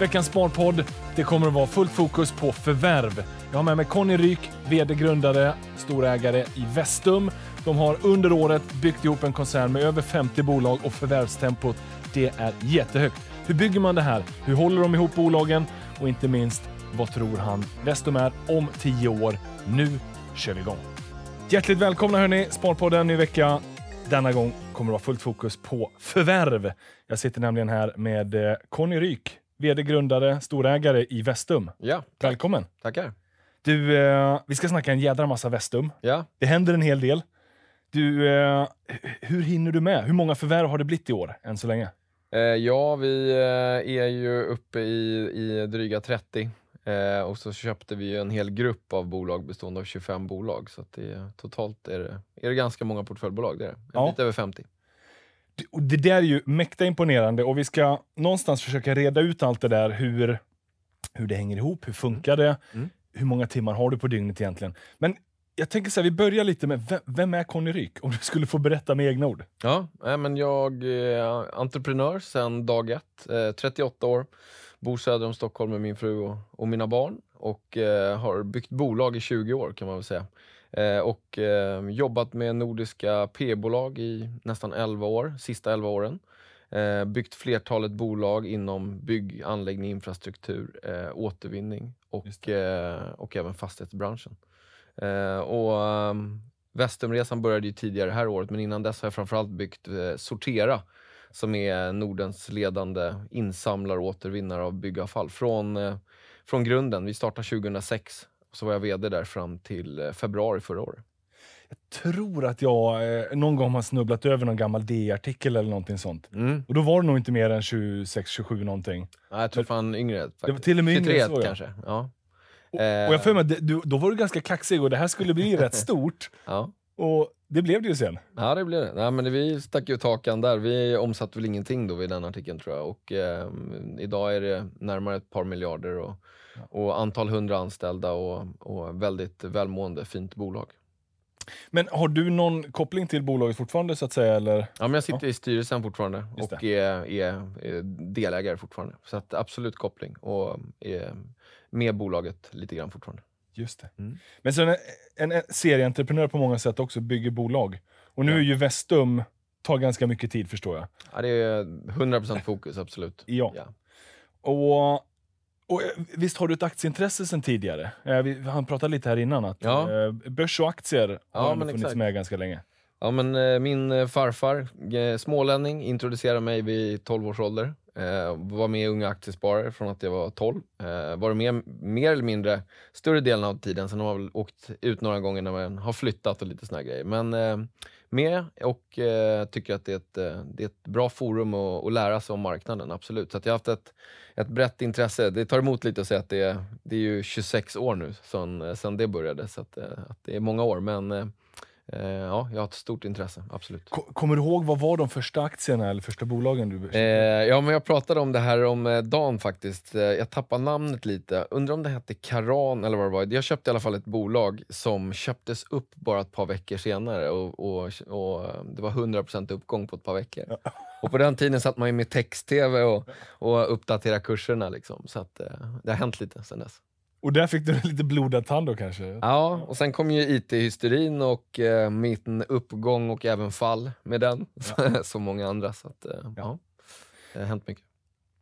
veckans Sparpodd. Det kommer att vara fullt fokus på förvärv. Jag har med mig Conny Ryk, vd, grundare, storägare i Vestum. De har under året byggt ihop en koncern med över 50 bolag och förvärvstempot det är jättehögt. Hur bygger man det här? Hur håller de ihop bolagen? Och inte minst, vad tror han Vestum är om tio år? Nu kör vi igång! Hjärtligt välkomna hörni, Sparpodden ny vecka. Denna gång kommer det vara fullt fokus på förvärv. Jag sitter nämligen här med eh, Conny Ryk, vd, grundare, storägare i Vestum. Ja. Välkommen! Tackar! Du, eh, vi ska snacka en jädra massa Vestum. Ja. Det händer en hel del. Du, eh, hur hinner du med? Hur många förvärv har det blivit i år, än så länge? Eh, ja, vi eh, är ju uppe i, i dryga 30. Eh, och så köpte vi en hel grupp av bolag bestående av 25 bolag. Så det, totalt är det, är det ganska många portföljbolag. Det är Ja. Lite över 50 det där är ju mäkta imponerande och vi ska någonstans försöka reda ut allt det där, hur, hur det hänger ihop, hur funkar det, mm. mm. hur många timmar har du på dygnet egentligen? Men jag tänker så här, vi börjar lite med, vem, är Conny Ryk? Om du skulle få berätta med egna ord. Ja, men jag är entreprenör sedan dag ett, 38 eh, år, bor söder om Stockholm med min fru och, mina barn och eh, har byggt bolag i 20 år kan man väl säga. Eh, och ehm, jobbat med nordiska p-bolag i nästan 11 år, sista 11 åren. Eh, byggt flertalet bolag inom bygg, anläggning, infrastruktur, eh, återvinning och, och även fastighetsbranschen. och, ehm, Västernresan började ju tidigare det här året, men innan dess har jag framförallt byggt Sortera, som är Nordens ledande insamlare och återvinnare av byggavfall från, från grunden. Vi startade 2006 och så var jag VD där fram till eh, februari förra året. Jag tror att jag eh, någon gång har snubblat över någon gammal D-artikel eller någonting sånt. Mm. Och då var det nog inte mer än 26, 27 någonting. Nej, jag tror fan yngre. Faktiskt. Det var till och med 23 yngre, kanske. Ja. Och, och jag för mig, att då var du ganska kaxig och det här skulle bli rätt stort. Ja. Och det blev det ju sen. Ja, det blev det. Nej, men vi stack ut hakan där. Vi omsatte väl ingenting då vid den artikeln tror jag. Och eh, idag är det närmare ett par miljarder. Och, och antal hundra anställda och, och väldigt välmående, fint bolag. Men har du någon koppling till bolaget fortfarande? så att säga? Eller? Ja, men jag sitter ja. i styrelsen fortfarande Just och är, är, är, delägare fortfarande. Så att absolut koppling och är eh, med bolaget lite grann fortfarande. Just det. Mm. Men sen eh, en, en serieentreprenör på många sätt också bygger bolag. Och nu ja. är ju Vestum tar ganska mycket tid förstår jag. Ja, det är 100% fokus, absolut. Ja. ja. Och och eh, visst har du ett aktieintresse sen tidigare? Eh, han pratade lite här innan att ja. Eh, börs och aktier ja, har funnits exakt. med ganska länge. Ja, men min farfar, smålänning, introducerade mig vid 12 års ålder. Eh, var med i Unga Aktiesparare från att jag var 12. Eh, varit med mer eller mindre större delen av tiden. Sen har man väl åkt ut några gånger när man har flyttat och lite såna grejer. Men eh, med och eh, tycker att det är ett, eh, det är ett bra forum att, att lära sig om marknaden, absolut. Så jag har haft ett, ett brett intresse. Det tar emot lite att säga att det är, det är ju 26 år nu eh, sedan, det började, så att, eh, att det är många år. Men Eh, ja, jag har ett stort intresse, absolut. Kommer du ihåg, vad var de första aktierna eller första bolagen du eh, Ja, men jag pratade om det här om eh, dagen faktiskt. Eh, jag tappade namnet lite. Undrar om det hette Karan eller vad det var. Jag köpte i alla fall ett bolag som köptes upp bara ett par veckor senare och, och, och det var 100% uppgång på ett par veckor. Ja. Och på den tiden satt man ju med text-tv och, och uppdaterade kurserna liksom. Så att, det har hänt lite sen dess. Och där fick du lite blodad tand då kanske? Ja, och sen kom ju IT-hysterin och eh, min uppgång och även fall med den, ja. som många andra. Så att, eh, ja. det har hänt mycket.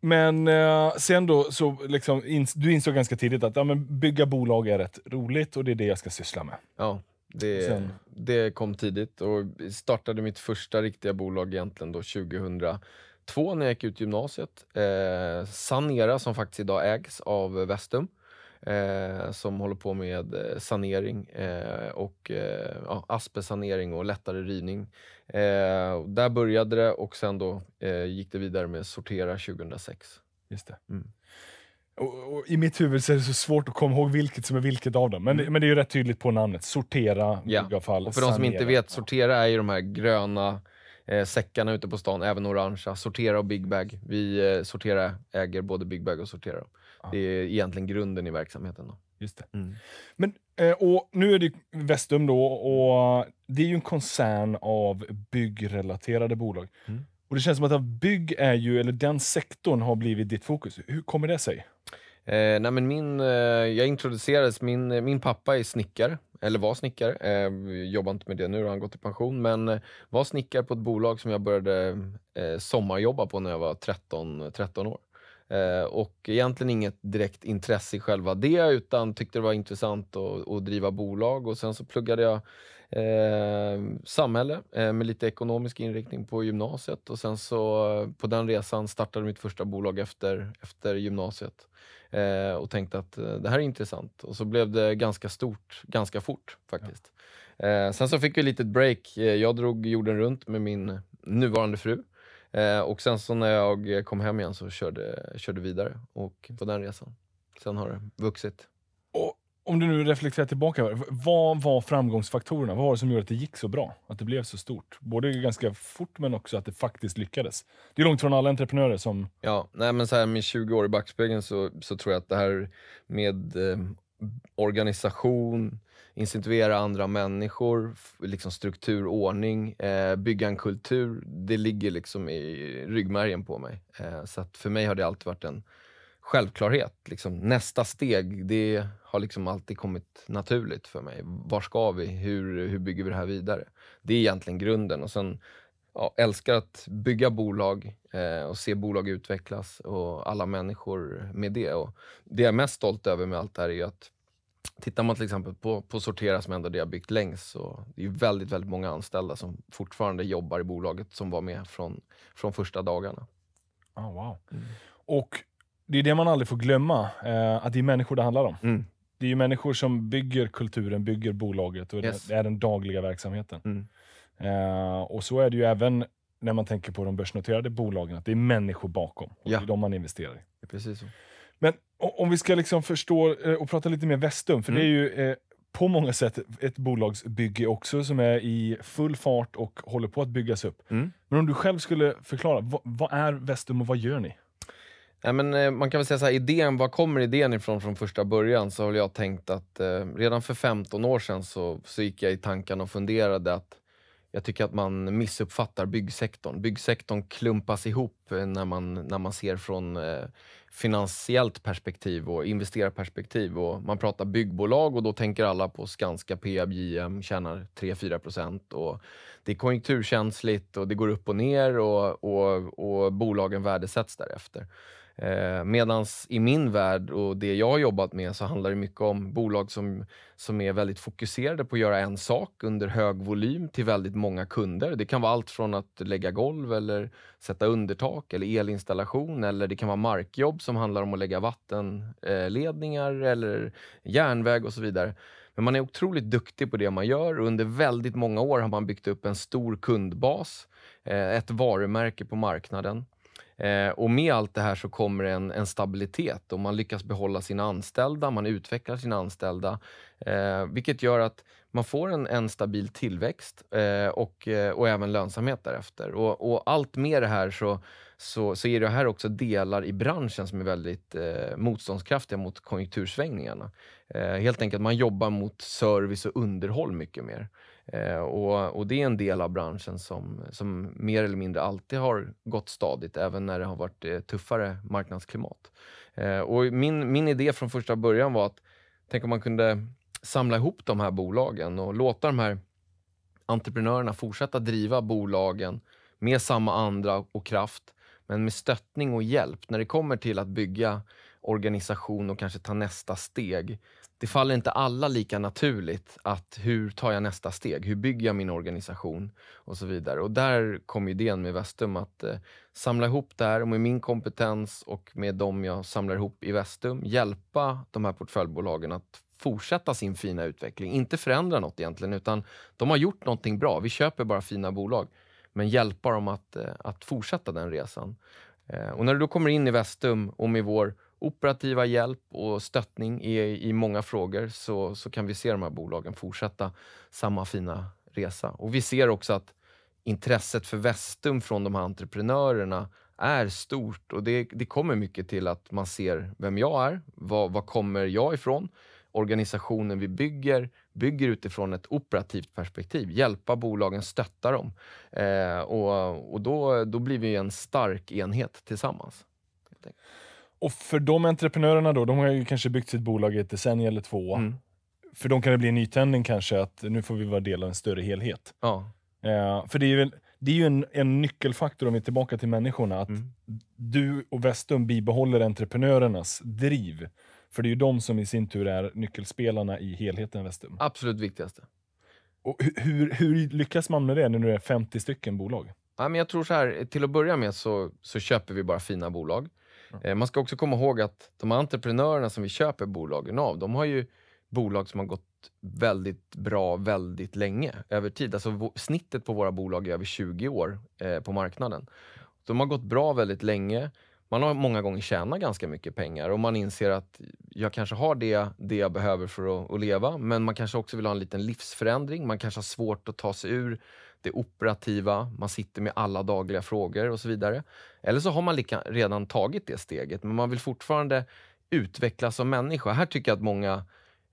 Men eh, sen då, så liksom, ins du insåg ganska tidigt att ja, men bygga bolag är rätt roligt och det är det jag ska syssla med. Ja, det, det kom tidigt och startade mitt första riktiga bolag egentligen då 2000 två när jag gick ut gymnasiet. Eh, Sanera, som faktiskt idag ägs av Vestum, eh, som håller på med eh, sanering eh, och eh, ja, och lättare rivning. Eh, där började det och sen då eh, gick det vidare med sortera 2006. Just det. Mm. Och, och I mitt huvud så är det så svårt att komma ihåg vilket som är vilket av dem, men, mm. det, men det är ju rätt tydligt på namnet. Sortera, ja. bygga fall, Och för sanera. de som inte vet, sortera är ju de här gröna eh, säckarna ute på stan, även orangea. Sortera och Big Bag. Vi eh, sortera, äger både Big Bag och Sortera. Det är egentligen grunden i verksamheten. Då. Just det. Mm. Men, eh, och nu är det Vestum då och det är ju en koncern av byggrelaterade bolag. Mm. Och Det känns som att bygg är ju, eller den sektorn har blivit ditt fokus. Hur kommer det sig? Eh, nej men min, eh, jag introducerades, min, min pappa är snickare, eller var snickare. Eh, jobbar inte med det nu, har han gått i pension, men eh, var snickare på ett bolag som jag började eh, sommarjobba på när jag var 13, 13 år. Eh, och egentligen inget direkt intresse i själva det utan tyckte det var intressant att, att driva bolag och sen så pluggade jag eh, samhälle eh, med lite ekonomisk inriktning på gymnasiet och sen så på den resan startade mitt första bolag efter, efter gymnasiet eh, och tänkte att eh, det här är intressant och så blev det ganska stort ganska fort faktiskt. Ja. sen så fick vi ett litet break. Jag drog jorden runt med min nuvarande fru Eh, och sen så när jag kom hem igen så körde, körde vidare och på den resan. Sen har det vuxit. Och om du nu reflekterar tillbaka, vad var framgångsfaktorerna? Vad var det som gjorde att det gick så bra? Att det blev så stort? Både ganska fort, men också att det faktiskt lyckades. Det är långt från alla entreprenörer som... Ja, nej men så här med 20 år i backspegeln så, så tror jag att det här med eh, organisation, instituera andra människor, liksom struktur, ordning, eh, bygga en kultur. Det ligger liksom i ryggmärgen på mig. Eh, så för mig har det alltid varit en självklarhet. Liksom, nästa steg, det har liksom alltid kommit naturligt för mig. Var ska vi? Hur, hur bygger vi det här vidare? Det är egentligen grunden. Och sen ja, älskar att bygga bolag eh, och se bolag utvecklas och alla människor med det. Och det jag är mest stolt över med allt det här är att Tittar man till exempel på, på Sortera, som ändå det jag byggt längst, så det är ju väldigt, väldigt många anställda som fortfarande jobbar i bolaget som var med från, från första dagarna. Oh, wow. Mm. Och det är det man aldrig får glömma, eh, att det är människor det handlar om. Mm. Det är människor som bygger kulturen, bygger bolaget och yes. det är den dagliga verksamheten. Mm. Eh, och så är det ju även när man tänker på de börsnoterade bolagen, att det är människor bakom. Och ja. Det är de man investerar i. precis så. Men om vi ska liksom förstå eh, och prata lite mer Vestum, för mm. det är mm. ju eh, på många sätt ett bolagsbygge också som är i full fart och håller på att byggas upp. Mm. Men om du själv skulle förklara, vad, vad är Vestum och vad gör ni? Ja, men, eh, man kan väl säga så här, idén, var kommer idén ifrån från första början? Så har jag tänkt att eh, redan för 15 år sedan så, så gick jag i tankarna och funderade att jag tycker att man missuppfattar byggsektorn. Byggsektorn klumpas ihop eh, när man, när man ser från eh, finansiellt perspektiv och investerarperspektiv. Och man pratar byggbolag och då tänker alla på Skanska, Peab, JM, tjänar 3-4 procent. det är konjunkturkänsligt och det går upp och ner och, och, och bolagen värdesätts därefter. Eh, medans i min värld och det jag har jobbat med så handlar det mycket om bolag som, som är väldigt fokuserade på att göra en sak under hög volym till väldigt många kunder. Det kan vara allt från att lägga golv eller sätta undertak eller elinstallation eller det kan vara markjobb som handlar om att lägga vattenledningar eller järnväg och så vidare. Men man är otroligt duktig på det man gör och under väldigt många år har man byggt upp en stor kundbas, eh, ett varumärke på marknaden. Eh, och med allt det här så kommer en, en stabilitet och man lyckas behålla sina anställda, man utvecklar sina anställda, eh, vilket gör att man får en, en stabil tillväxt eh, och, eh, och även lönsamhet därefter. Och, och allt med det här så, så, så är det här också delar i branschen som är väldigt eh, motståndskraftiga mot konjunktursvängningarna. Eh, helt enkelt, man jobbar mot service och underhåll mycket mer. Eh, och, och, det är en del av branschen som, som mer eller mindre alltid har gått stadigt, även när det har varit eh, tuffare marknadsklimat. Eh, och min, min idé från första början var att, tänk om man kunde samla ihop de här bolagen och låta de här entreprenörerna fortsätta driva bolagen med samma andra och kraft, men med stöttning och hjälp när det kommer till att bygga organisation och kanske ta nästa steg. Det faller inte alla lika naturligt att hur tar jag nästa steg? Hur bygger jag min organisation? Och så vidare. Och där kom idén med Vestum att eh, samla ihop det här och med min kompetens och med dem jag samlar ihop i Vestum hjälpa de här portföljbolagen att fortsätta sin fina utveckling. Inte förändra något egentligen, utan de har gjort någonting bra. Vi köper bara fina bolag, men hjälpa dem att, eh, att fortsätta den resan. Eh, och när du då kommer in i Vestum och med vår operativa hjälp och stöttning i, i många frågor så, så kan vi se de här bolagen fortsätta samma fina resa. Och vi ser också att intresset för Vestum från de här entreprenörerna är stort och det, det kommer mycket till att man ser vem jag är, vad, vad kommer jag ifrån? Organisationen vi bygger, bygger utifrån ett operativt perspektiv, hjälpa bolagen, stötta dem. Eh, och och då, då blir vi en stark enhet tillsammans. Och för de entreprenörerna då, de har ju kanske byggt sitt bolag i ett decennium eller två. Mm. För dem kan det bli en nytändning kanske, att nu får vi vara del av en större helhet. Ja. Eh, för det är ju, det är ju en, en, nyckelfaktor, om vi är tillbaka till människorna, att mm. du och Vestum bibehåller entreprenörernas driv. För det är ju de som i sin tur är nyckelspelarna i helheten Vestum. Absolut viktigaste. Och hur, hur lyckas man med det när det är 50 stycken bolag? Ja, men jag tror så här, till att börja med så, så köper vi bara fina bolag. Eh, man ska också komma ihåg att de entreprenörerna som vi köper bolagen av, de har ju bolag som har gått väldigt bra väldigt länge över tid. Alltså snittet på våra bolag är över 20 år eh, på marknaden. De har gått bra väldigt länge. Man har många gånger tjänat ganska mycket pengar och man inser att jag kanske har det, det jag behöver för att, att leva, men man kanske också vill ha en liten livsförändring. Man kanske har svårt att ta sig ur det operativa, man sitter med alla dagliga frågor och så vidare. Eller så har man lika, redan tagit det steget, men man vill fortfarande utvecklas som människa. Här tycker jag att många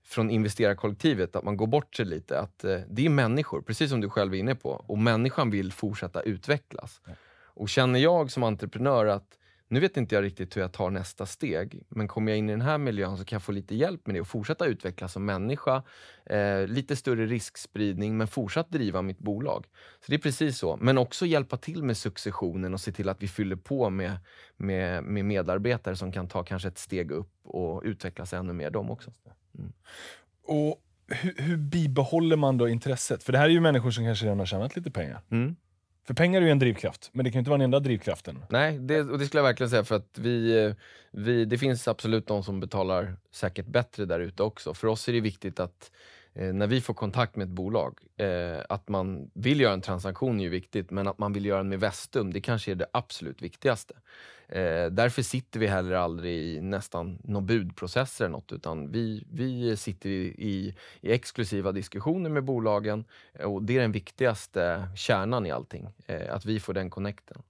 från investerarkollektivet, att man går bort sig lite. Att eh, det är människor, precis som du själv är inne på, och människan vill fortsätta utvecklas. Och känner jag som entreprenör att nu vet inte jag riktigt hur jag tar nästa steg, men kommer jag in i den här miljön så kan jag få lite hjälp med det och fortsätta utvecklas som människa. Eh, lite större riskspridning, men fortsatt driva mitt bolag. Så det är precis så, men också hjälpa till med successionen och se till att vi fyller på med, med, med medarbetare som kan ta kanske ett steg upp och utvecklas ännu mer de också. Mm. Och hur, hur bibehåller man då intresset? För det här är ju människor som kanske redan har tjänat lite pengar. Mm. För pengar är ju en drivkraft, men det kan ju inte vara den enda drivkraften. Nej, det, och det skulle jag verkligen säga för att vi, eh, vi, det finns absolut de som betalar säkert bättre där ute också. För oss är det viktigt att eh, när vi får kontakt med ett bolag, eh, att man vill göra en transaktion är ju viktigt, men att man vill göra den med Vestum, det kanske är det absolut viktigaste. Eh, därför sitter vi heller aldrig i nästan någon budprocesser eller något, utan vi, vi sitter i, i, i, exklusiva diskussioner med bolagen eh, och det är den viktigaste kärnan i allting, eh, att vi får den connecten.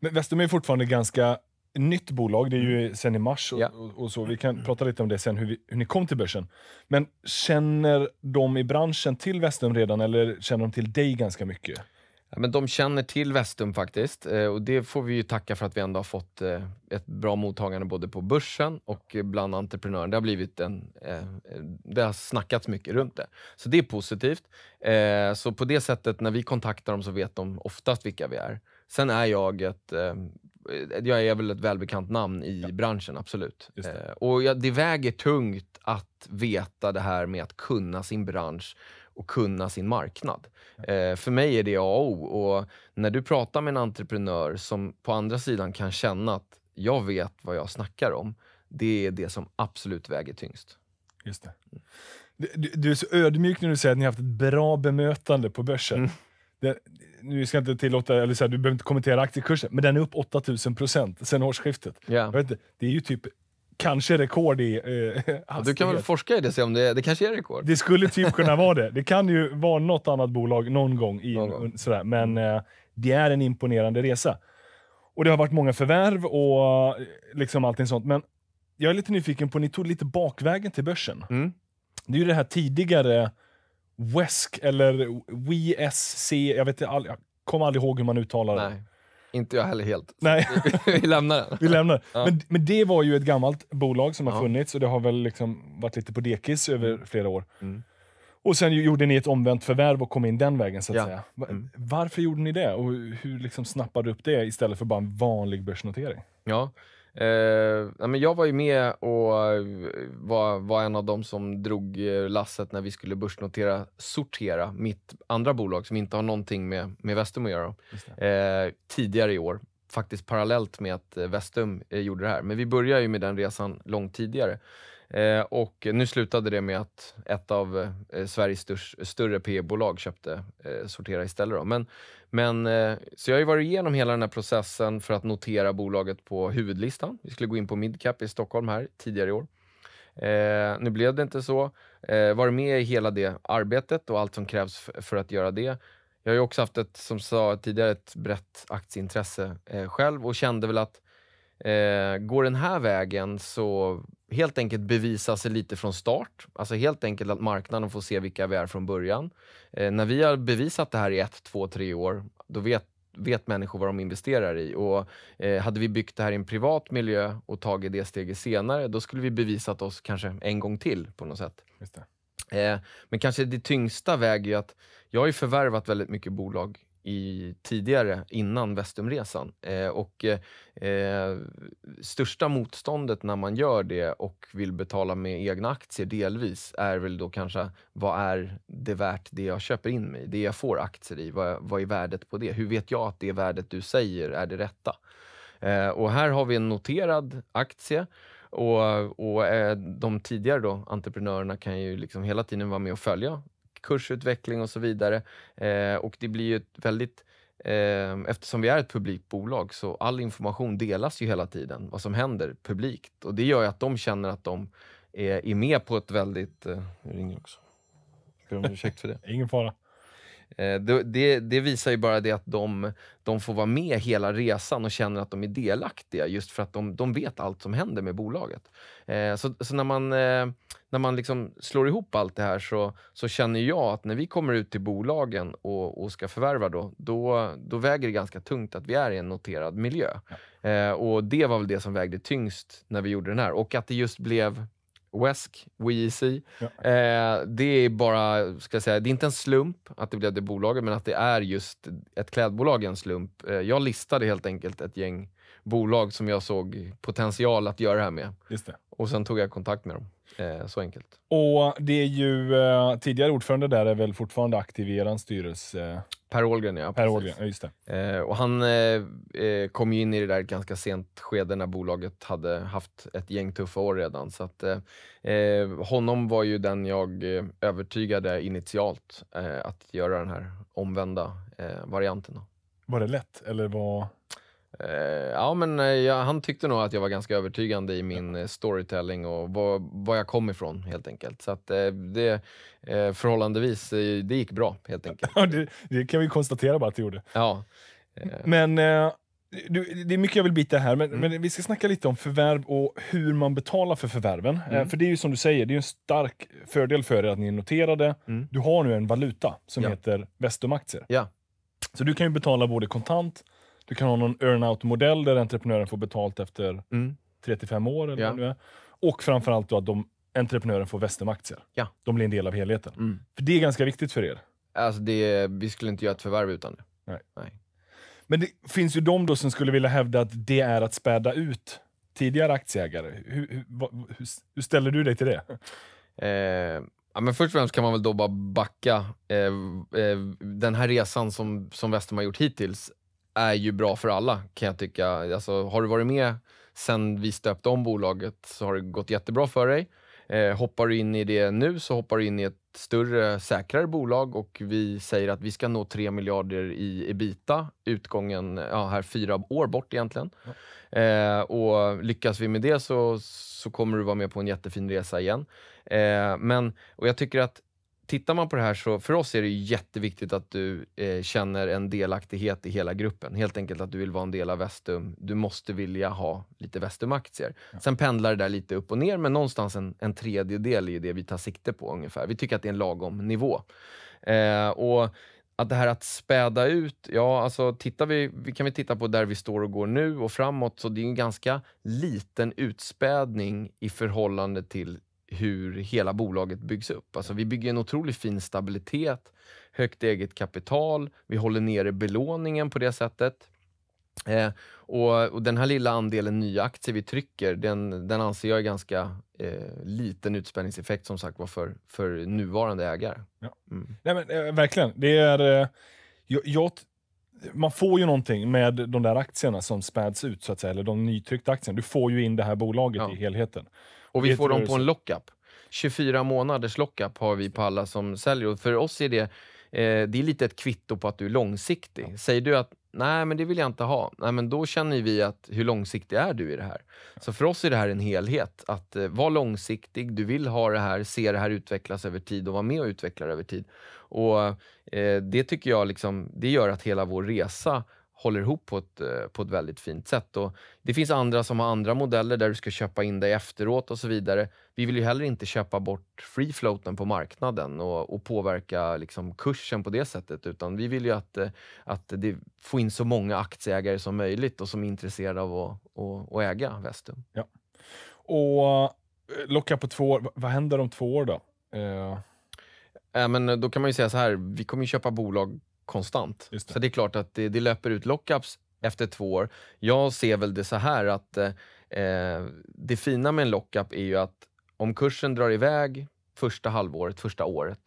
Men Vestum är fortfarande ganska nytt bolag, det är ju mm. sen i mars och, ja. och, så. Vi kan prata lite om det sen, hur, vi, hur, ni kom till börsen. Men känner de i branschen till Vestum redan eller känner de till dig ganska mycket? Ja, men de känner till Vestum faktiskt eh, och det får vi ju tacka för att vi ändå har fått eh, ett bra mottagande både på börsen och bland entreprenörer. Det har blivit en, eh, det har snackats mycket runt det, så det är positivt. Så på det sättet, när vi kontaktar dem så vet de oftast vilka vi är. Sen är jag ett jag är väl ett välbekant namn i ja. branschen, absolut. Det. och det väger tungt att veta det här med att kunna sin bransch och kunna sin marknad. Eh, för mig är det A och O. Och när du pratar med en entreprenör som på andra sidan kan känna att jag vet vad jag snackar om, det är det som absolut väger tyngst. Just det. Du, du är så ödmjuk när du säger att ni har haft ett bra bemötande på börsen. Mm. Det, nu ska jag inte tillåta, eller så här, du behöver inte kommentera aktiekursen, men den är upp 8000 sen årsskiftet. Yeah. Jag vet inte, det är ju typ kanske rekord i eh, hastighet. Du kan väl forska i det och se om det, det kanske är rekord? Det skulle typ kunna vara det. Det kan ju vara något annat bolag någon gång. I, någon gång. Sådär. Men mm. eh, det är en imponerande resa. Och Det har varit många förvärv och eh, liksom allting sånt. Men jag är lite nyfiken på, ni tog lite bakvägen till börsen. Mm. Det är ju det här tidigare WESC, eller WSC, e jag, vet, jag kommer aldrig ihåg hur man uttalar det. Inte jag heller helt. Nej. vi lämnar den. Vi lämnar. Ja. Men, men det var ju ett gammalt bolag som har ja. funnits och det har väl liksom varit lite på dekis över mm. flera år. Mm. Och sen gjorde ni ett omvänt förvärv och kom in den vägen. så att ja. säga. Mm. Varför gjorde ni det och hur liksom snappade du upp det istället för bara en vanlig börsnotering? Ja, Eh, men jag var ju med och eh, var, var en av de som drog eh, lasset när vi skulle börsnotera Sortera, mitt andra bolag som inte har någonting med, med Vestum att göra, eh, tidigare i år. Faktiskt parallellt med att eh, Vestum eh, gjorde det här. Men vi började ju med den resan långt tidigare. Eh, och nu slutade det med att ett av eh, Sveriges störs, större PE-bolag köpte eh, Sortera istället. Då. Men, men, eh, så jag har ju varit igenom hela den här processen för att notera bolaget på huvudlistan. Vi skulle gå in på Midcap i Stockholm här tidigare i år. Eh, nu blev det inte så. Eh, varit med i hela det arbetet och allt som krävs för att göra det. Jag har ju också haft ett, som sa tidigare, ett brett aktieintresse själv och kände väl att eh, går den här vägen så helt enkelt bevisa sig lite från start. Alltså helt enkelt att marknaden får se vilka vi är från början. Eh, när vi har bevisat det här i ett, två, tre år, då vet vet människor vad de investerar i. Och, eh, hade vi byggt det här i en privat miljö och tagit det steget senare, då skulle vi bevisat oss kanske en gång till på något sätt. Eh, men kanske det tyngsta väger ju att jag har ju förvärvat väldigt mycket bolag i, tidigare, innan Vestumresan. Eh, och eh, största motståndet när man gör det och vill betala med egna aktier delvis är väl då kanske, vad är det värt det jag köper in mig i? Det jag får aktier i, vad, vad är värdet på det? Hur vet jag att det värdet du säger är det rätta? Eh, och här har vi en noterad aktie och, och eh, de tidigare då, entreprenörerna kan ju liksom hela tiden vara med och följa kursutveckling och så vidare. Eh, och det blir ju ett väldigt eh, Eftersom vi är ett publikt bolag så all information delas ju hela tiden, vad som händer publikt. Och det gör ju att de känner att de är, med på ett väldigt... Eh, nu ringer också. Jag ber om ursäkt för det. Ingen fara. Eh, det, det, det, visar ju bara det att de, de får vara med hela resan och känner att de är delaktiga just för att de, de vet allt som händer med bolaget. Eh, så, så när man, eh, när man liksom slår ihop allt det här så, så känner jag att när vi kommer ut till bolagen och, och ska förvärva då, då, då väger det ganska tungt att vi är i en noterad miljö. Ja. Och det var väl det som vägde tyngst när vi gjorde den här och att det just blev Wesk, WEC. Ja. Eh, det är bara, ska jag säga, det är inte en slump att det blev det bolaget, men att det är just ett klädbolag är en slump. Eh, jag listade helt enkelt ett gäng bolag som jag såg potential att göra det här med. Just det. Och sen tog jag kontakt med dem. Eh, så enkelt. Och det är ju eh, tidigare ordförande där är väl fortfarande aktiv i er styrelse? Per Åhlgren, ja. Per Åhlgren, just det. Eh, och han eh, eh, kom ju in i det där ganska sent skede när bolaget hade haft ett gäng tuffa år redan. Så att, eh, honom var ju den jag övertygade initialt att göra den här omvända varianten. Var det lätt, eller var... Eh, ja, men eh, jag, han tyckte nog att jag var ganska övertygande i min eh, storytelling och var, jag kom ifrån helt enkelt. Så att det förhållandevis, det gick bra helt enkelt. Ja, det, det kan vi konstatera bara att det gjorde. Ja. Men du, det är mycket jag vill bita här, men, mm. men, vi ska snacka lite om förvärv och hur man betalar för förvärven. Mm. För det är ju som du säger, det är en stark fördel för er att ni är noterade. Mm. Du har nu en valuta som ja. heter Vestum-aktier. Ja. Så du kan ju betala både kontant du kan ha någon earn-out-modell där entreprenören får betalt efter mm. 3-5 år. Eller ja. vad det är. Och framförallt då att de, entreprenören får Vestum-aktier. Ja. De blir en del av helheten. Mm. För Det är ganska viktigt för er. Alltså det, vi skulle inte göra ett förvärv utan det. Nej. Nej. Men det finns ju de då som skulle vilja hävda att det är att späda ut tidigare aktieägare. Hur, hur, hur, hur ställer du dig till det? Eh, ja, men först och främst kan man väl då bara backa. Eh, eh, den här resan som, som Westum har gjort hittills är ju bra för alla kan jag tycka. Alltså, har du varit med sen vi stöpte om bolaget så har det gått jättebra för dig. Eh, hoppar du in i det nu så hoppar du in i ett större, säkrare bolag och vi säger att vi ska nå 3 miljarder i ebita utgången, ja, här fyra år bort egentligen. Ja. Eh, och lyckas vi med det så, så kommer du vara med på en jättefin resa igen. Eh, men, och jag tycker att tittar man på det här så, för oss är det jätteviktigt att du eh, känner en delaktighet i hela gruppen. Helt enkelt att du vill vara en del av Vestum. Du måste vilja ha lite Vestum-aktier. Ja. Sen pendlar det där lite upp och ner, men någonstans en, en tredjedel är det vi tar sikte på ungefär. Vi tycker att det är en lagom nivå. Eh, och att det här att späda ut, ja alltså tittar vi, Vi kan vi titta på där vi står och går nu och framåt, så det är en ganska liten utspädning i förhållande till hur hela bolaget byggs upp. Alltså vi bygger en otroligt fin stabilitet, högt eget kapital, vi håller nere belåningen på det sättet. Eh, och, och, den här lilla andelen nya aktier vi trycker, den, den anser jag är ganska eh, liten utspädningseffekt som sagt var för, för nuvarande ägare. Ja. Mm. Nej, men, eh, verkligen. Det är, eh, jag, jag, man får ju någonting med de där aktierna som späds ut, så att säga, eller de nytryckta aktierna. Du får ju in det här bolaget ja. i helheten. Och vi får dem på en lockup. 24 månaders lockup har vi på alla som säljer. Och för oss är det, eh, det är lite ett kvitto på att du är långsiktig. Ja. Säger du att nej, men det vill jag inte ha. Nej, men då känner vi att hur långsiktig är du i det här? Ja. Så för oss är det här en helhet. Att eh, vara långsiktig, du vill ha det här, se det här utvecklas över tid och vara med och utveckla det över tid. Och eh, det tycker jag liksom, det gör att hela vår resa håller ihop på ett, eh, på ett väldigt fint sätt. Och det finns andra som har andra modeller där du ska köpa in dig efteråt och så vidare. Vi vill ju heller inte köpa bort free floaten på marknaden och, och påverka liksom kursen på det sättet, utan vi vill ju att, eh, att det få in så många aktieägare som möjligt och som är intresserade av att, att, att äga Vestum. Ja. Och eh, locka på två år, vad händer om två år då? Uh... Äh, men då kan man ju säga så här, vi kommer ju köpa bolag konstant. Det. Så det är klart att det, det löper ut lockups efter två år. Jag ser väl det så här att eh, eh, det fina med en lockup är ju att om kursen drar iväg första halvåret, första året,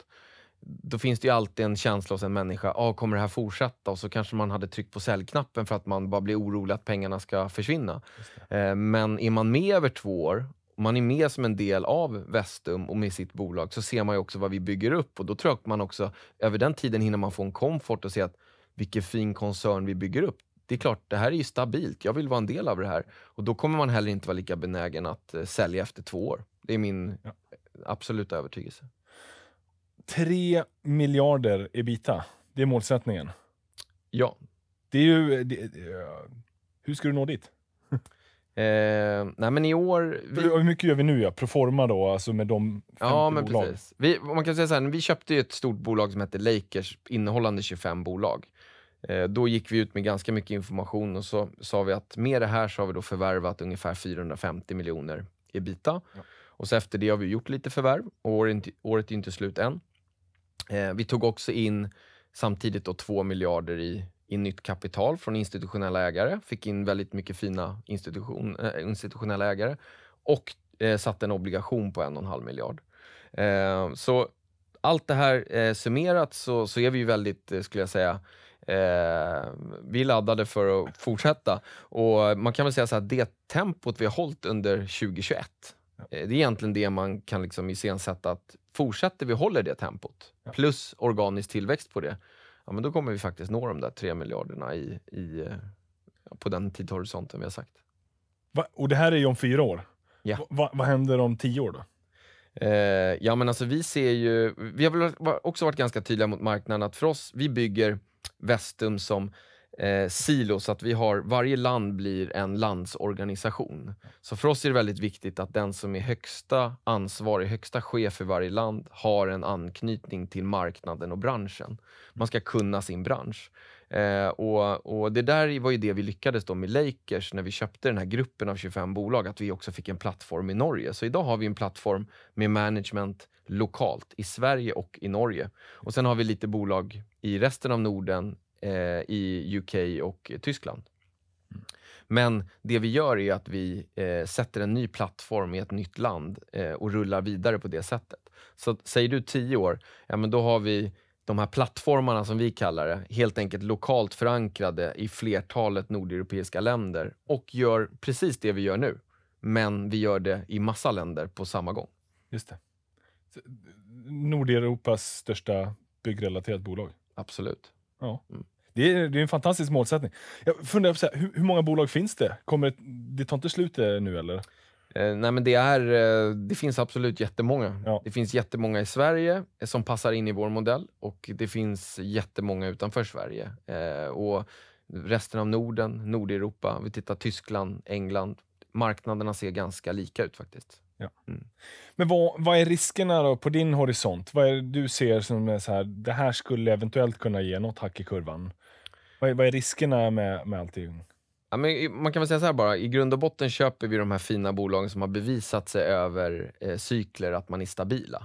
då finns det ju alltid en känsla hos en människa, ah, kommer det här fortsätta? Och så kanske man hade tryckt på säljknappen för att man bara blir orolig att pengarna ska försvinna. Eh, men är man med över två år om man är med som en del av Vestum och med sitt bolag så ser man ju också vad vi bygger upp och då tror jag att man också över den tiden hinner man få en komfort och se att vilken fin koncern vi bygger upp. Det är klart, det här är ju stabilt. Jag vill vara en del av det här och då kommer man heller inte vara lika benägen att eh, sälja efter två år. Det är min ja. Eh, absoluta övertygelse. 3 miljarder ebita, det är målsättningen. Ja. Det är ju... Det, hur ska du nå dit? Eh, nej, men i år... Vi... Hur mycket gör vi nu? Ja? Proforma då, alltså med de 50 ja, men Precis. Vi, man kan säga så här, vi köpte ju ett stort bolag som hette Lakers, innehållande 25 bolag. Eh, då gick vi ut med ganska mycket information och så sa vi att med det här så har vi då förvärvat ungefär 450 miljoner ebita. Ja. Och så efter det har vi gjort lite förvärv och året, året är inte slut än. Eh, vi tog också in samtidigt då 2 miljarder i in nytt kapital från institutionella ägare, fick in väldigt mycket fina institution, äh, institutionella ägare och eh, satte en obligation på en och en halv miljard. Eh, så allt det här eh, summerat så, så är vi väldigt, eh, skulle jag säga, Eh, vi laddade för att fortsätta och man kan väl säga så att det tempot vi har hållit under 2021, eh, det är egentligen det man kan liksom iscensätta att fortsätter vi håller det tempot, plus organisk tillväxt på det, ja, men då kommer vi faktiskt nå de där 3 miljarderna i, i, på den tidshorisonten vi har sagt. Va? Och det här är ju om fyra år. Ja. Va, vad händer om tio år då? Eh, ja, men alltså vi ser ju, vi har väl också varit ganska tydliga mot marknaden att för oss, vi bygger Vestum som eh, silos, att vi har, varje land blir en landsorganisation. Så för oss är det väldigt viktigt att den som är högsta ansvarig, högsta chef i varje land har en anknytning till marknaden och branschen. Man ska kunna sin bransch. Eh, och, och, Det där var ju det vi lyckades då med Lakers när vi köpte den här gruppen av 25 bolag, att vi också fick en plattform i Norge. Så idag har vi en plattform med management lokalt i Sverige och i Norge. Och Sen har vi lite bolag i resten av Norden, eh, i UK och Tyskland. Mm. Men det vi gör är att vi eh, sätter en ny plattform i ett nytt land eh, och rullar vidare på det sättet. Så säger du tio år, ja, men då har vi de här plattformarna som vi kallar det, helt enkelt lokalt förankrade i flertalet nordeuropeiska länder och gör precis det vi gör nu. Men vi gör det i massa länder på samma gång. Just det. Nordeuropas största byggrelaterat bolag? Absolut. Ja. Mm. Det, är, det är en fantastisk målsättning. Jag funderar på så här, hur, hur, många bolag finns det? Kommer det, det tar inte slut eh, nu eller? Eh, nej, men det, är, eh, det finns absolut jättemånga. Ja. Det finns jättemånga i Sverige eh, som passar in i vår modell och det finns jättemånga utanför Sverige. och resten av Norden, Nordeuropa, vi tittar Tyskland, England. Marknaderna ser ganska lika ut faktiskt. Ja. Mm. Men vad, vad, är riskerna då på din horisont? Vad är det du ser som är så här, det här skulle eventuellt kunna ge något hack i kurvan? Vad är, vad är riskerna med, med allting? Ja, men man kan väl säga så här bara, i grund och botten köper vi de här fina bolagen som har bevisat sig över eh, cykler att man är stabila.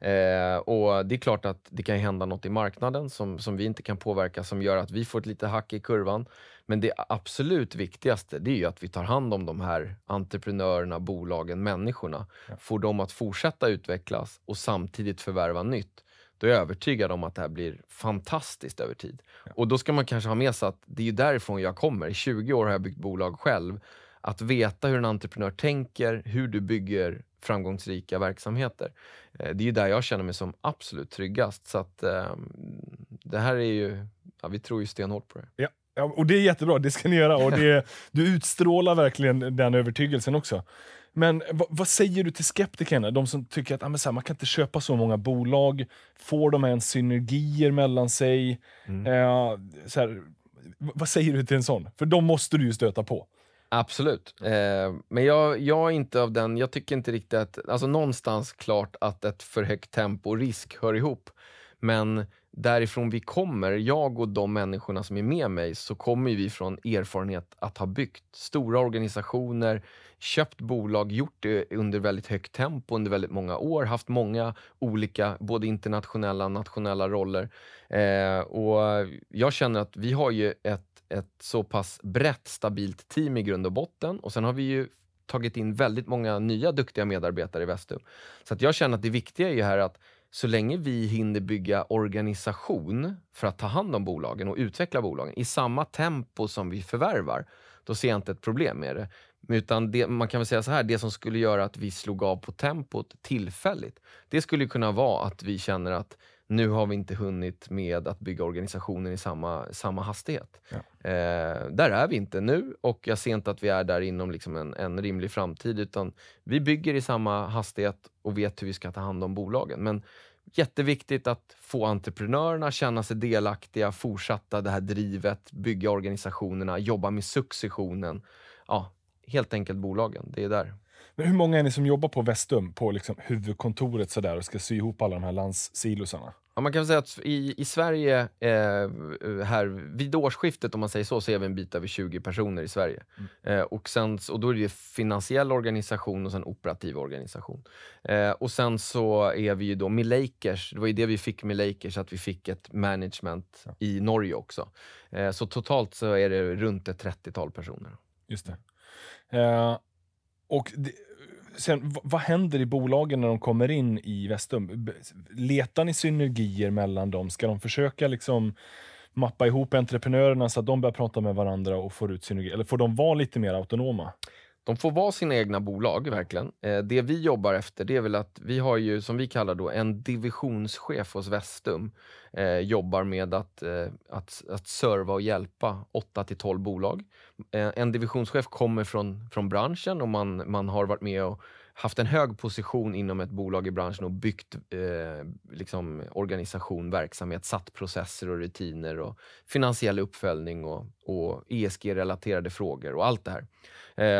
Eh, och Det är klart att det kan hända något i marknaden som, som vi inte kan påverka som gör att vi får ett litet hack i kurvan. Men det absolut viktigaste det är ju att vi tar hand om de här entreprenörerna, bolagen, människorna. Får dem att fortsätta utvecklas och samtidigt förvärva nytt då är jag övertygad om att det här blir fantastiskt över tid. Ja. Och då ska man kanske ha med sig att det är därifrån jag kommer. I 20 år har jag byggt bolag själv. Att veta hur en entreprenör tänker, hur du bygger framgångsrika verksamheter. Eh, det är ju där jag känner mig som absolut tryggast. Så att ehm, det här är ju, ja, vi tror ju stenhårt på det. Ja. Ja, och det är jättebra, det ska ni göra. Och det, du utstrålar verkligen den övertygelsen också. Men vad säger du till skeptikerna? De som tycker att ah, men så här, man kan inte köpa så många bolag. Får de ens synergier mellan sig? Mm. Eh, så här, vad säger du till en sån? För de måste du ju stöta på. Absolut. Eh, men jag, jag är inte av den, jag tycker inte riktigt att, alltså någonstans klart att ett för högt tempo och risk hör ihop. Men därifrån vi kommer, jag och de människorna som är med mig, så kommer vi från erfarenhet att ha byggt stora organisationer, köpt bolag, gjort det under väldigt högt tempo under väldigt många år, haft många olika, både internationella och nationella roller. Eh, och jag känner att vi har ju ett, ett så pass brett, stabilt team i grund och botten och sen har vi ju tagit in väldigt många nya duktiga medarbetare i Vestum. Så att jag känner att det viktiga är ju här att så länge vi hinner bygga organisation för att ta hand om bolagen och utveckla bolagen i samma tempo som vi förvärvar, då ser jag inte ett problem med det. Utan det, man kan väl säga så här, det som skulle göra att vi slog av på tempot tillfälligt, det skulle kunna vara att vi känner att nu har vi inte hunnit med att bygga organisationen i samma, samma hastighet. Ja. Eh, där är vi inte nu och jag ser inte att vi är där inom liksom en, en rimlig framtid, utan vi bygger i samma hastighet och vet hur vi ska ta hand om bolagen. Men jätteviktigt att få entreprenörerna känna sig delaktiga, fortsätta det här drivet, bygga organisationerna, jobba med successionen. Ja, helt enkelt bolagen. Det är där. Men hur många är ni som jobbar på Vestum, på liksom huvudkontoret sådär och ska sy ihop alla de här landssilosarna? Ja, man kan säga att i, i Sverige, eh, här vid årsskiftet om man säger så, så är vi en bit över 20 personer i Sverige. Mm. Eh, och, sen, och då är det finansiell organisation och sen operativ organisation. Eh, och sen så är vi ju då med Lakers, det var ju det vi fick med Lakers, att vi fick ett management ja. i Norge också. Eh, så totalt så är det runt ett 30-tal personer. Just det. Eh, och det, sen, vad händer i bolagen när de kommer in i Vestum? Letar ni synergier mellan dem? Ska de försöka liksom mappa ihop entreprenörerna så att de börjar prata med varandra och får ut synergier? Eller får de vara lite mer autonoma? De får vara sina egna bolag, verkligen. Eh, det vi jobbar efter det är väl att vi har ju, som vi kallar då, en divisionschef hos Vestum. Eh, jobbar med att, eh, att, att serva och hjälpa 8 till 12 bolag. Eh, en divisionschef kommer från, från branschen och man, man har varit med och haft en hög position inom ett bolag i branschen och byggt eh, liksom organisation, verksamhet, satt processer och rutiner och finansiell uppföljning och, och ESG-relaterade frågor och allt det här.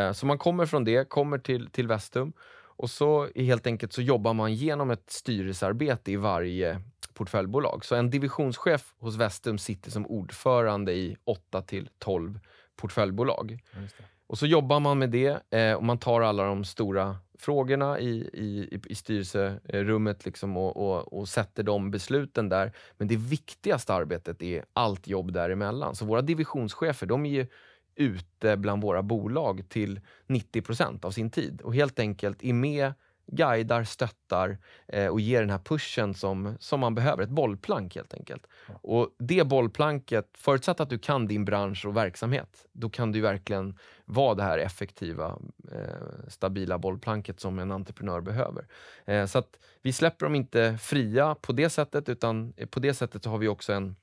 Eh, så man kommer från det, kommer till, till Vestum och så helt enkelt så jobbar man genom ett styrelsearbete i varje portföljbolag. Så en divisionschef hos Vestum sitter som ordförande i 8 till 12 portföljbolag. Och så jobbar man med det eh, och man tar alla de stora frågorna i, i, i styrelserummet liksom och, och, och, sätter de besluten där. Men det viktigaste arbetet är allt jobb däremellan. Så våra divisionschefer, de är ju ute bland våra bolag till 90 procent av sin tid och helt enkelt är med guidar, stöttar eh, och ger den här pushen som, som man behöver. Ett bollplank helt enkelt. Och det bollplanket, förutsatt att du kan din bransch och verksamhet, då kan du verkligen vara det här effektiva, eh, stabila bollplanket som en entreprenör behöver. Eh, så att vi släpper dem inte fria på det sättet, utan på det sättet har vi också en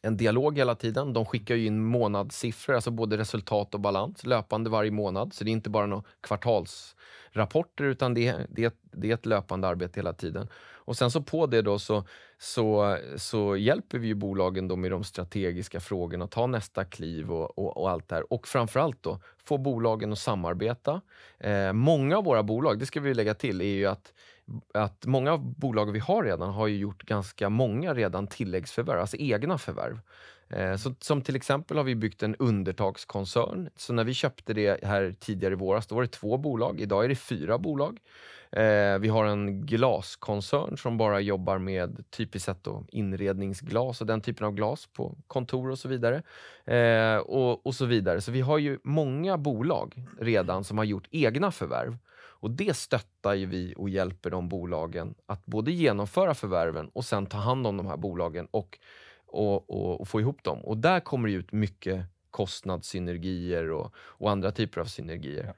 en dialog hela tiden. De skickar ju in månadssiffror, alltså både resultat och balans, löpande varje månad. Så det är inte bara några kvartalsrapporter, utan det, det, det är ett löpande arbete hela tiden. Och sen så på det då så, så, så hjälper vi ju bolagen då med de strategiska frågorna, ta nästa kliv och, och, och allt det här. Och framförallt då, få bolagen att samarbeta. Eh, många av våra bolag, det ska vi lägga till, är ju att att många av bolagen vi har redan har ju gjort ganska många redan tilläggsförvärv, alltså egna förvärv. Eh, så, som till exempel har vi byggt en undertakskoncern. Så när vi köpte det här tidigare i våras, då var det två bolag. Idag är det fyra bolag. Eh, vi har en glaskoncern som bara jobbar med typiskt sett då, inredningsglas och den typen av glas på kontor och så vidare. Eh, och, och så vidare. Så vi har ju många bolag redan som har gjort egna förvärv. Och det stöttar ju vi och hjälper de bolagen att både genomföra förvärven och sen ta hand om de här bolagen och, och, och, och få ihop dem. Och där kommer det ut mycket kostnadssynergier och, och andra typer av synergier. Ja.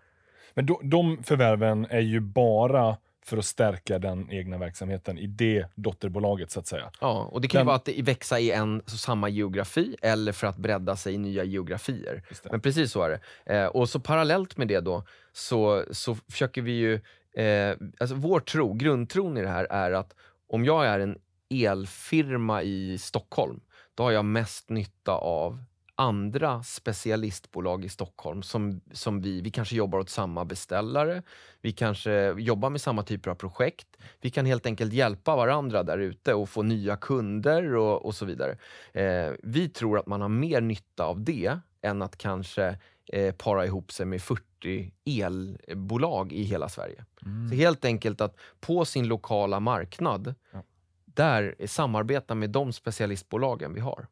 Men de, de förvärven är ju bara för att stärka den egna verksamheten i det dotterbolaget. så att säga. Ja, och Det kan den, ju vara att växa i en så samma geografi eller för att bredda sig i nya geografier. Men precis så är det. Eh, och så parallellt med det då, så, så försöker vi ju... Eh, alltså vår tro, grundtron i det här är att om jag är en elfirma i Stockholm, då har jag mest nytta av andra specialistbolag i Stockholm som, som vi, vi kanske jobbar åt samma beställare, vi kanske jobbar med samma typer av projekt. Vi kan helt enkelt hjälpa varandra där ute och få nya kunder och, och så vidare. Eh, vi tror att man har mer nytta av det än att kanske eh, para ihop sig med 40 elbolag i hela Sverige. Mm. Så helt enkelt att på sin lokala marknad, ja. där samarbeta med de specialistbolagen vi har.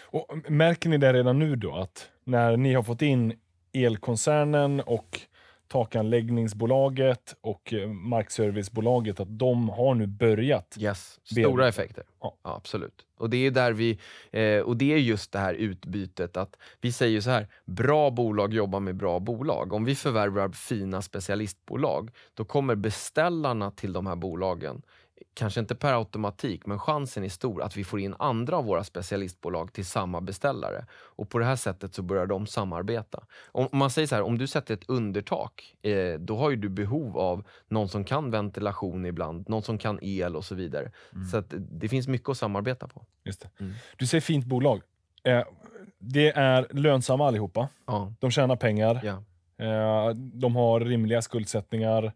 Och mm, märker ni det redan nu då, att när ni har fått in elkoncernen och takanläggningsbolaget och eh, markservicebolaget, att de har nu börjat. Yes, stora effekter. Ja. ja. absolut. Och det är där vi, eh, och det är just det här utbytet att vi säger så här, bra bolag jobbar med bra bolag. Om vi förvärvar fina specialistbolag, då kommer beställarna till de här bolagen kanske inte per automatik, men chansen är stor att vi får in andra av våra specialistbolag till samma beställare. Och på det här sättet så börjar de samarbeta. Om, man säger så här, om du sätter ett undertak, eh, då har ju du behov av någon som kan ventilation ibland, någon som kan el och så vidare. Mm. Så det finns mycket att samarbeta på. Just mm. Du säger fint bolag. Eh, det är lönsamma allihopa. Ja. De tjänar pengar. Ja. Eh, de har rimliga skuldsättningar.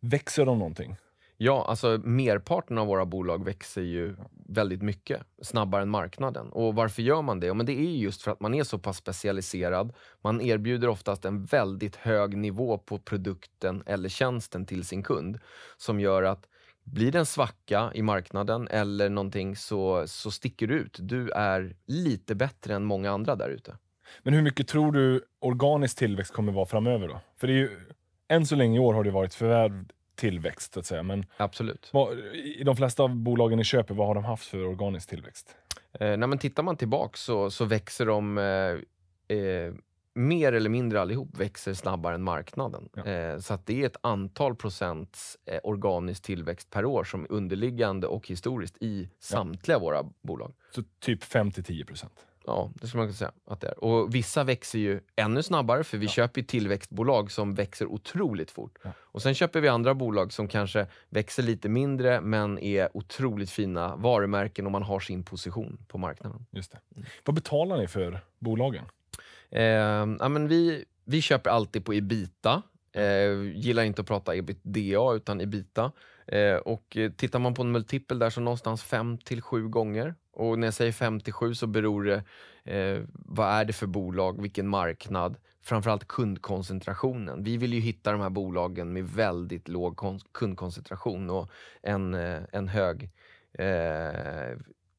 Växer de någonting? Ja, alltså merparten av våra bolag växer ju väldigt mycket snabbare än marknaden. Och Varför gör man det? Ja, men det är just för att man är så pass specialiserad. Man erbjuder oftast en väldigt hög nivå på produkten eller tjänsten till sin kund som gör att blir det en svacka i marknaden eller någonting så, så sticker du ut. Du är lite bättre än många andra där ute. Men hur mycket tror du organisk tillväxt kommer vara framöver? då? För det är ju, än så länge i år har det varit förvärv tillväxt, så att säga. Men Absolut. Vad, I de flesta av bolagen ni köper, vad har de haft för organisk tillväxt? Eh, nej, men tittar man tillbaka så, så växer de eh, eh, mer eller mindre allihop växer snabbare än marknaden. Ja. Eh, så att det är ett antal procents eh, organisk tillväxt per år som underliggande och historiskt i samtliga ja. våra bolag. Så typ 5 10 procent? Ja, det skulle man kunna säga att det är. Och vissa växer ju ännu snabbare, för vi ja. köper tillväxtbolag som växer otroligt fort. Ja. Och sen köper vi andra bolag som kanske växer lite mindre, men är otroligt fina varumärken och man har sin position på marknaden. Just det. Vad betalar ni för bolagen? Eh, ja, men vi, vi köper alltid på ebita. Eh, gillar inte att prata ebitda, utan ebita. Eh, och tittar man på en multipel där, så någonstans 5 till 7 gånger och när jag säger 57 så beror det, eh, vad är det för bolag, vilken marknad, framförallt kundkoncentrationen. Vi vill ju hitta de här bolagen med väldigt låg kundkoncentration och en, eh, en hög eh,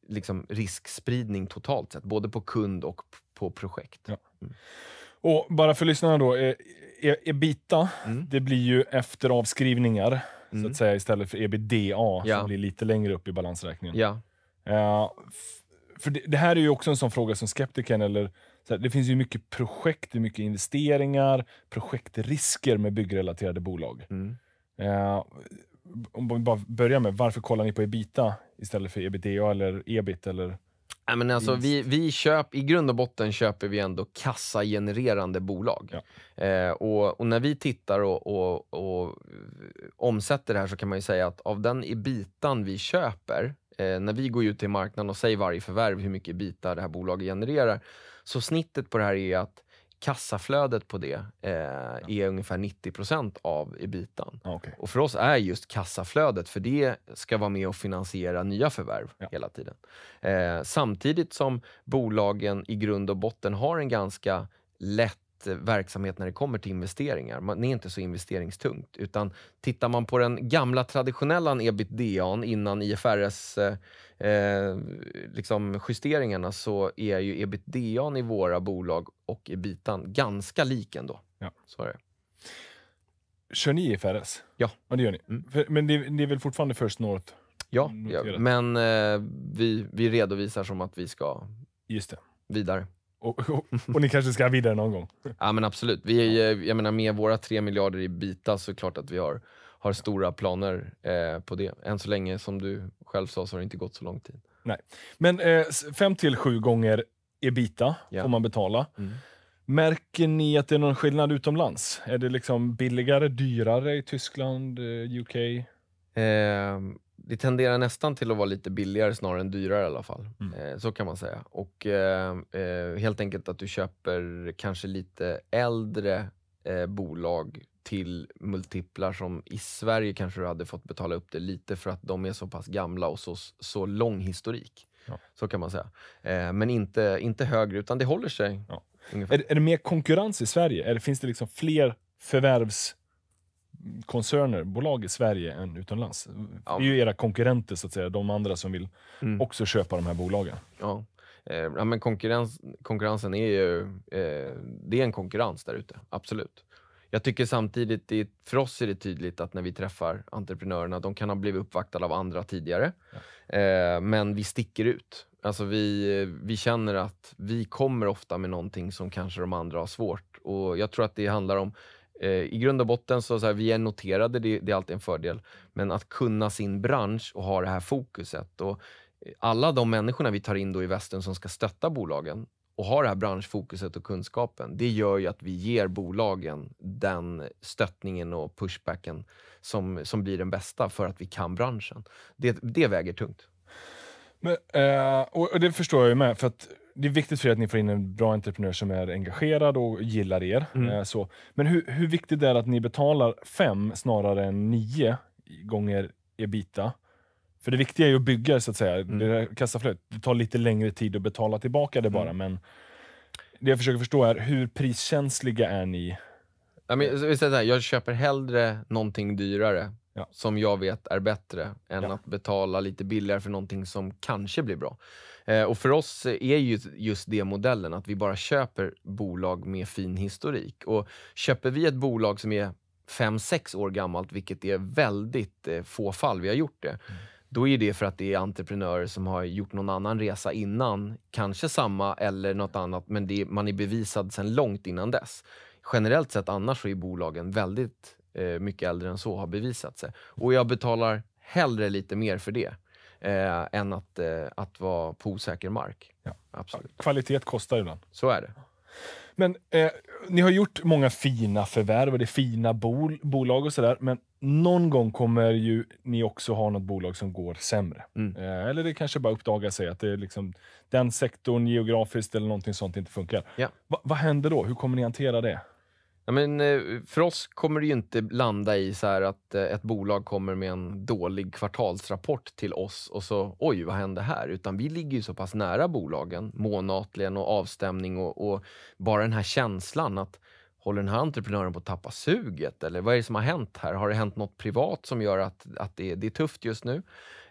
liksom riskspridning totalt sett, både på kund och på projekt. Ja. Mm. Och Bara för lyssnarna då, eh, e, ebita, mm. det blir ju efter avskrivningar, mm. så att mm. säga, istället för ebitda, ja. som blir lite längre upp i balansräkningen. Ja. Eh, för det, det, här är ju också en sån fråga som skeptikern, eller här, det finns ju mycket projekt, mycket investeringar, projektrisker med byggrelaterade bolag. Mm. Uh, om vi bara börjar med, varför kollar ni på ebita istället för ebitda eller ebit? Eller Nej, men alltså, vi, vi köp, I grund och botten köper vi ändå kassagenererande bolag. Ja. Eh, och, och, när vi tittar och, och, och omsätter det här så kan man ju säga att av den ebitan vi köper eh, när vi går ut till marknaden och säger varje förvärv hur mycket bitar det här bolaget genererar, så snittet på det här är att kassaflödet på det eh, ja. är ungefär 90 procent av ebitan. Ah, okay. Och för oss är just kassaflödet, för det ska vara med och finansiera nya förvärv ja. hela tiden. Eh, samtidigt som bolagen i grund och botten har en ganska lätt Eh, verksamhet när det kommer till investeringar. Man är inte så investeringstungt. Utan tittar man på den gamla traditionella ebitda innan IFRS eh, eh, liksom justeringarna så är ju ebitda i våra bolag och ebitan ganska lik ändå. Ja. Så är det. Kör ni IFRS? Ja. ja det gör ni. Mm. För, men det, det, är väl fortfarande First North? Ja, mm, ja men eh, vi, vi redovisar som att vi ska Just det. vidare. Och, och, och, ni kanske ska vidare någon gång? Ja men absolut. Vi, eh, jag menar, med våra tre miljarder i bitar så är det klart att vi har, har stora planer eh, på det. Än så länge, som du själv sa, så har det inte gått så lång tid. Nej. Men eh, fem till sju gånger ebita ja. får man betala. Mm. Märker ni att det är någon skillnad utomlands? Är det liksom billigare, dyrare i Tyskland, UK? Eh, det tenderar nästan till att vara lite billigare snarare än dyrare i alla fall. Mm. Eh, så kan man säga. Och eh, eh, helt enkelt att du köper kanske lite äldre eh, bolag till multiplar som i Sverige kanske du hade fått betala upp det lite för att de är så pass gamla och så, så lång historik. Ja. Så kan man säga. Eh, men inte, inte högre, utan det håller sig. Ja. Är, är det mer konkurrens i Sverige? Eller finns det liksom fler förvärvs koncerner, bolag i Sverige än utomlands. Ja. Det är ju era konkurrenter, så att säga, de andra som vill mm. också köpa de här bolagen. Ja, eh, ja men konkurrens, konkurrensen är ju... Eh, det är en konkurrens där ute, absolut. Jag tycker samtidigt, det, för oss är det tydligt att när vi träffar entreprenörerna, de kan ha blivit uppvaktade av andra tidigare, ja. eh, men vi sticker ut. Alltså vi, vi känner att vi kommer ofta med någonting som kanske de andra har svårt. Och Jag tror att det handlar om Eh, i grund och botten, så, så här, vi är noterade, det, det, är alltid en fördel, men att kunna sin bransch och ha det här fokuset. Och eh, alla de människorna vi tar in då i Västern som ska stötta bolagen och ha det här branschfokuset och kunskapen, det gör ju att vi ger bolagen den stöttningen och pushbacken som, som blir den bästa för att vi kan branschen. Det, det väger tungt. Men, eh, och det förstår jag ju med, för att det är viktigt för er att ni får in en bra entreprenör som är engagerad och gillar er. Mm. Eh, så. Men hur, hur viktigt är det att ni betalar fem snarare än nio gånger ebita? För det viktiga är ju att bygga, så att säga. Mm. Det kassaflödet. Det tar lite längre tid att betala tillbaka det bara, mm. men det jag försöker förstå är, hur priskänsliga är ni? Jag, men, jag köper hellre någonting dyrare ja. som jag vet är bättre än ja. att betala lite billigare för någonting som kanske blir bra. Eh, och för oss är ju just det modellen, att vi bara köper bolag med fin historik. Och köper vi ett bolag som är 5–6 år gammalt, vilket är väldigt eh, få fall vi har gjort det, mm. då är det för att det är entreprenörer som har gjort någon annan resa innan, kanske samma eller något annat, men är, man är bevisad sedan långt innan dess. Generellt sett annars så är bolagen väldigt eh, mycket äldre än så har bevisat sig. Och jag betalar hellre lite mer för det eh, än att, eh, att vara på osäker mark. Ja. Absolut. Kvalitet kostar ibland. Så är det. Men eh, ni har gjort många fina förvärv och det är fina bol bolag och sådär. Men någon gång kommer ju ni också ha något bolag som går sämre. Mm. Eh, eller det kanske bara uppdagar sig att det är liksom den sektorn geografiskt eller någonting sånt inte funkar. Ja. Va vad händer då? Hur kommer ni hantera det? Ja, men, eh, för oss kommer det ju inte landa i så att eh, ett bolag kommer med en dålig kvartalsrapport till oss och så oj, vad hände här? Utan vi ligger ju så pass nära bolagen månatligen och avstämning och, och bara den här känslan att håller den här entreprenören på att tappa suget? Eller vad är det som har hänt här? Har det hänt något privat som gör att, att det, är, det är tufft just nu?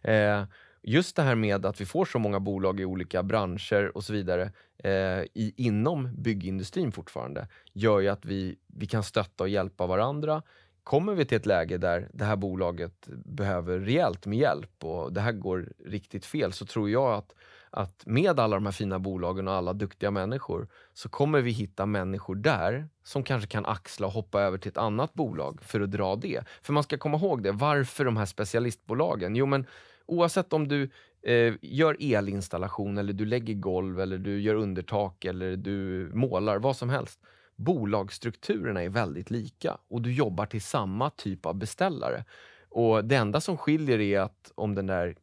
Eh, just det här med att vi får så många bolag i olika branscher och så vidare eh, i, inom byggindustrin fortfarande gör ju att vi, vi kan stötta och hjälpa varandra. Kommer vi till ett läge där det här bolaget behöver rejält med hjälp och det här går riktigt fel så tror jag att, att med alla de här fina bolagen och alla duktiga människor så kommer vi hitta människor där som kanske kan axla och hoppa över till ett annat bolag för att dra det. För man ska komma ihåg det, varför de här specialistbolagen? Jo, men oavsett om du eh, gör elinstallation, eller du lägger golv, eller du gör undertak, eller du målar, vad som helst. Bolagsstrukturerna är väldigt lika och du jobbar till samma typ av beställare. Och Det enda som skiljer är att om den där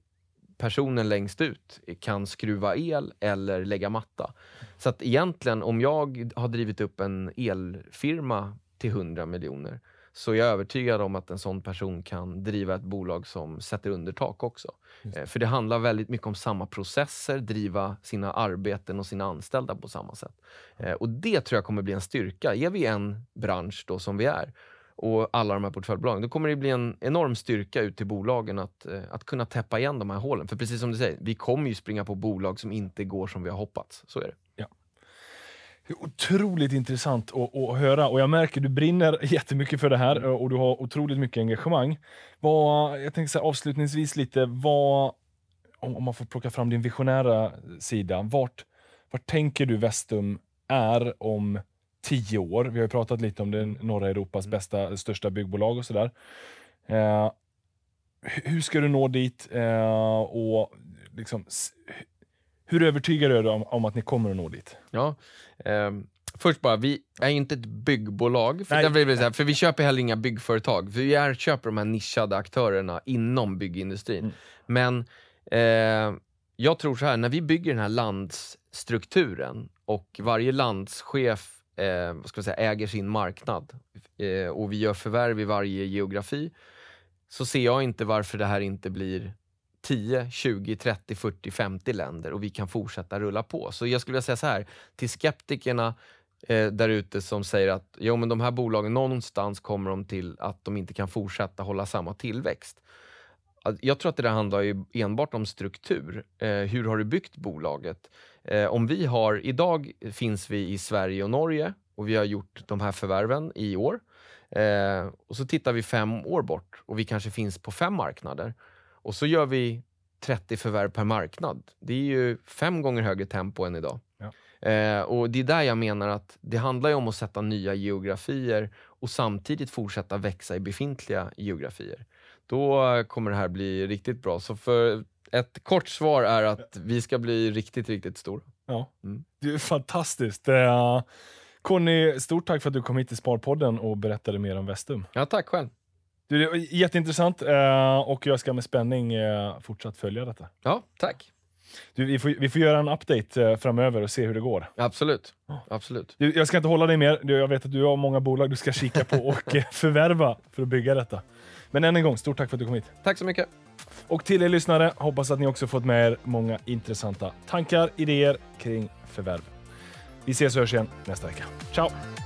personen längst ut kan skruva el eller lägga matta. Så att egentligen, om jag har drivit upp en elfirma till 100 miljoner, så jag är övertygad om att en sån person kan driva ett bolag som sätter under tak också. Eh, för det handlar väldigt mycket om samma processer, driva sina arbeten och sina anställda på samma sätt. Eh, och det tror jag kommer bli en styrka. Är vi en bransch då som vi är och alla de här portföljbolagen, då kommer det bli en enorm styrka ut till bolagen att, eh, att kunna täppa igen de här hålen. För precis som du säger, vi kommer ju springa på bolag som inte går som vi har hoppats. Så är det. Otroligt intressant att, att, höra och jag märker du brinner jättemycket för det här mm. och du har otroligt mycket engagemang. Vad, jag tänkte säga avslutningsvis lite, vad, om, man får plocka fram din visionära sida, vart, vart tänker du Vestum är om tio år? Vi har ju pratat lite om det mm. norra Europas mm. bästa, största byggbolag och sådär. Eh, hur ska du nå dit eh, och liksom, hur övertygad är du om, om att ni kommer att nå dit? Ja, eh, först bara, vi är inte ett byggbolag, för, blir det så här, för vi köper heller inga byggföretag. vi är, köper de här nischade aktörerna inom byggindustrin. Mm. Men eh, jag tror så här, när vi bygger den här landsstrukturen och varje landschef eh, vad ska säga, äger sin marknad eh, och vi gör förvärv i varje geografi, så ser jag inte varför det här inte blir 10, 20, 30, 40, 50 länder och vi kan fortsätta rulla på. Så jag skulle vilja säga så här, till skeptikerna eh, där ute som säger att jo, men de här bolagen, någonstans kommer de till att de inte kan fortsätta hålla samma tillväxt. Jag tror att det där handlar ju enbart om struktur. Eh, hur har du byggt bolaget? Eh, om vi har, idag finns vi i Sverige och Norge och vi har gjort de här förvärven i år. Eh, och så tittar vi fem år bort och vi kanske finns på fem marknader. Och så gör vi 30 förvärv per marknad. Det är ju fem gånger högre tempo än idag. Ja. Eh, och Det är där jag menar att det handlar om att sätta nya geografier och samtidigt fortsätta växa i befintliga geografier. Då kommer det här bli riktigt bra. Så för ett kort svar är att vi ska bli riktigt, riktigt stora. Ja, mm. det är fantastiskt. Eh, Conny, stort tack för att du kom hit till Sparpodden och berättade mer om Vestum. Ja, tack själv. Du, det jätteintressant eh, och jag ska med spänning eh, fortsatt följa detta. Ja, tack. Du, vi, får, vi får göra en update eh, framöver och se hur det går. Absolut. Absolut. Du, jag ska inte hålla dig mer. Jag vet att du har många bolag du ska kika på och förvärva för att bygga detta. Men än en gång, stort tack för att du kom hit. Tack så mycket. Och till er lyssnare, hoppas att ni också fått med er många intressanta tankar, idéer kring förvärv. Vi ses och hörs igen nästa vecka. Ciao!